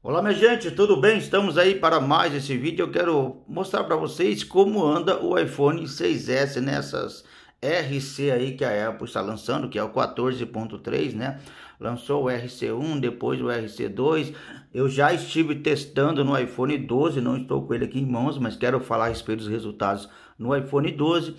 Olá minha gente, tudo bem? Estamos aí para mais esse vídeo. Eu quero mostrar para vocês como anda o iPhone 6S nessas RC aí que a Apple está lançando, que é o 14.3, né? Lançou o RC1, depois o RC2. Eu já estive testando no iPhone 12, não estou com ele aqui em mãos, mas quero falar a respeito dos resultados no iPhone 12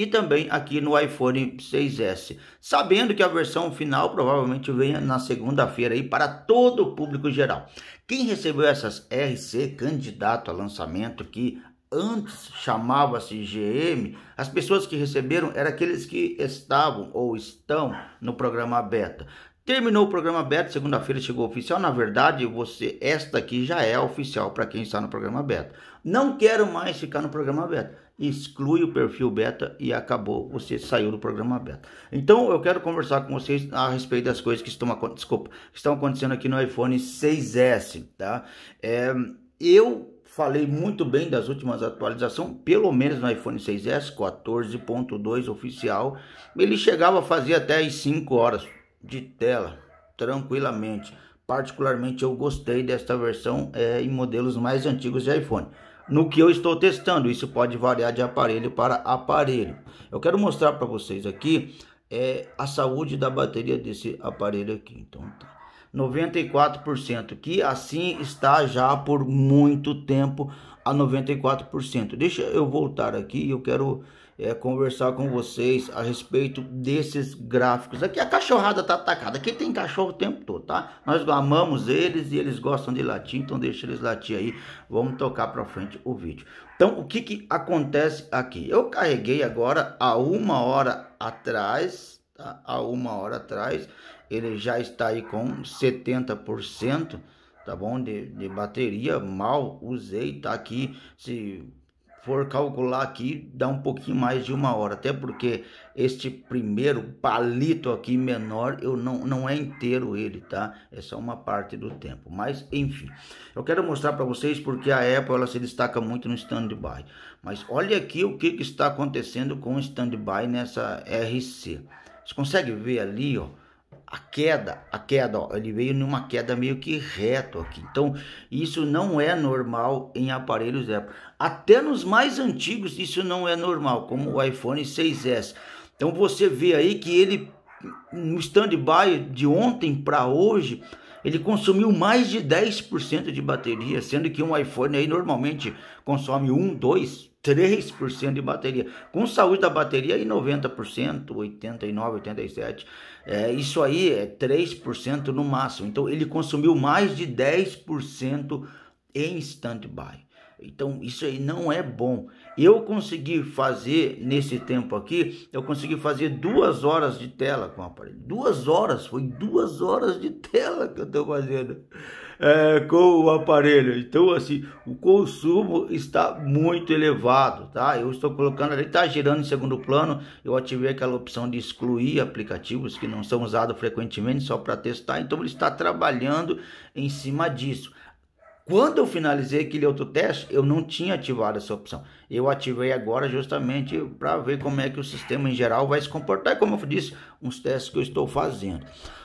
e também aqui no iPhone 6S. Sabendo que a versão final provavelmente venha na segunda-feira aí para todo o público geral. Quem recebeu essas RC candidato a lançamento que antes chamava-se GM, as pessoas que receberam eram aqueles que estavam ou estão no programa beta. Terminou o programa beta, segunda-feira chegou oficial. Na verdade, você esta aqui já é oficial para quem está no programa beta. Não quero mais ficar no programa beta. Exclui o perfil beta e acabou. Você saiu do programa beta. Então, eu quero conversar com vocês a respeito das coisas que estão, desculpa, que estão acontecendo aqui no iPhone 6S, tá? É, eu falei muito bem das últimas atualizações, pelo menos no iPhone 6S 14.2 oficial, ele chegava a fazer até as 5 horas, de tela tranquilamente. Particularmente eu gostei desta versão é, em modelos mais antigos de iPhone. No que eu estou testando, isso pode variar de aparelho para aparelho. Eu quero mostrar para vocês aqui é, a saúde da bateria desse aparelho aqui. Então, tá. 94%, que assim está já por muito tempo a 94%. Deixa eu voltar aqui, eu quero é, conversar com vocês a respeito desses gráficos. Aqui a cachorrada tá atacada. Aqui tem cachorro o tempo todo, tá? Nós amamos eles e eles gostam de latir, então deixa eles latir aí. Vamos tocar para frente o vídeo. Então, o que que acontece aqui? Eu carreguei agora há uma hora atrás, tá? Há uma hora atrás, ele já está aí com 70%. Tá bom? De, de bateria, mal usei, tá aqui. Se for calcular aqui, dá um pouquinho mais de uma hora. Até porque este primeiro palito aqui menor, eu não, não é inteiro ele, tá? É só uma parte do tempo. Mas, enfim, eu quero mostrar para vocês porque a Apple ela se destaca muito no stand-by. Mas olha aqui o que, que está acontecendo com o stand-by nessa RC. Você consegue ver ali, ó? queda, a queda, ó, ele veio numa queda meio que reto aqui. Então, isso não é normal em aparelhos Apple. Até nos mais antigos isso não é normal, como o iPhone 6S. Então, você vê aí que ele no stand-by de ontem para hoje, ele consumiu mais de 10% de bateria, sendo que um iPhone aí normalmente consome 1, 2, 3% de bateria. Com saúde da bateria aí 90%, 89, 87. É, isso aí é 3% no máximo. Então ele consumiu mais de 10% em stand-by. Então isso aí não é bom. Eu consegui fazer nesse tempo aqui, eu consegui fazer duas horas de tela com o aparelho. Duas horas, foi duas horas de tela que eu estou fazendo é, com o aparelho. Então assim, o consumo está muito elevado, tá? Eu estou colocando, ele está girando em segundo plano. Eu ativei aquela opção de excluir aplicativos que não são usados frequentemente só para testar. Então ele está trabalhando em cima disso. Quando eu finalizei aquele outro teste, eu não tinha ativado essa opção. Eu ativei agora justamente para ver como é que o sistema em geral vai se comportar, como eu disse, uns testes que eu estou fazendo.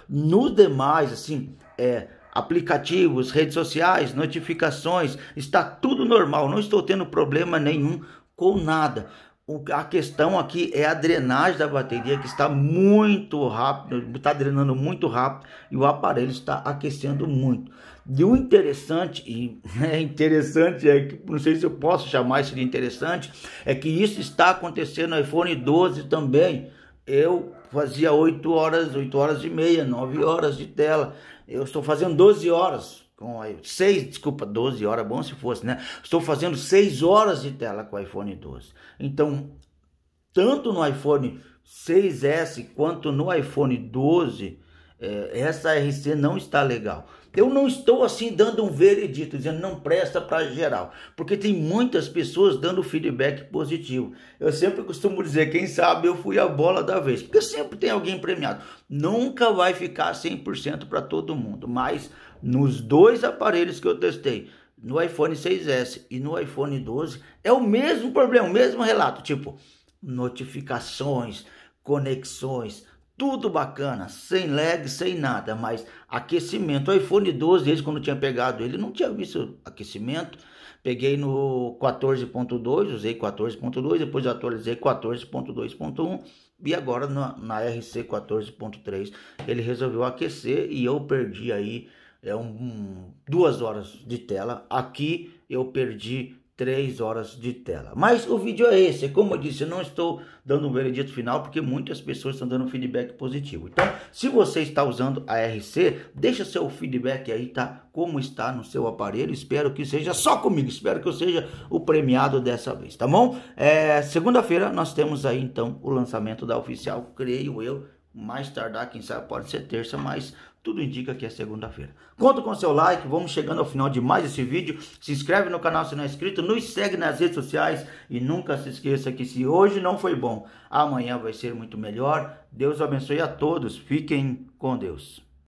Nos demais, assim, é, aplicativos, redes sociais, notificações, está tudo normal, não estou tendo problema nenhum com nada a questão aqui é a drenagem da bateria que está muito rápido, está drenando muito rápido e o aparelho está aquecendo muito. E o interessante, e é interessante, é que não sei se eu posso chamar isso de interessante, é que isso está acontecendo no iPhone 12 também. Eu fazia 8 horas, 8 horas e meia, 9 horas de tela. Eu estou fazendo 12 horas com seis, desculpa, 12 horas, bom se fosse, né? Estou fazendo 6 horas de tela com o iPhone 12. Então, tanto no iPhone 6S quanto no iPhone 12, é, eh, essa RC não está legal. Eu não estou assim dando um veredito, dizendo não presta para geral, porque tem muitas pessoas dando feedback positivo. Eu sempre costumo dizer, quem sabe eu fui a bola da vez, porque sempre tem alguém premiado. Nunca vai ficar 100% para todo mundo, mas nos dois aparelhos que eu testei, no iPhone 6S e no iPhone 12, é o mesmo problema, o mesmo relato, tipo notificações, conexões, tudo bacana, sem lag, sem nada, mas aquecimento. O iPhone 12, desde quando tinha pegado ele, não tinha visto aquecimento. Peguei no 14.2, usei 14.2, depois atualizei 14.2.1 e agora na, na RC 14.3 ele resolveu aquecer e eu perdi aí é um, duas horas de tela. Aqui eu perdi três horas de tela. Mas o vídeo é esse. Como eu disse, eu não estou dando um veredito final porque muitas pessoas estão dando feedback positivo. Então, se você está usando a RC, deixa seu feedback aí, tá? Como está no seu aparelho. Espero que seja só comigo. Espero que eu seja o premiado dessa vez, tá bom? É, Segunda-feira nós temos aí então o lançamento da oficial, creio eu mais tardar, quem sabe pode ser terça, mas tudo indica que é segunda-feira. Conto com seu like, vamos chegando ao final de mais esse vídeo. Se inscreve no canal se não é inscrito, nos segue nas redes sociais e nunca se esqueça que se hoje não foi bom, amanhã vai ser muito melhor. Deus abençoe a todos, fiquem com Deus.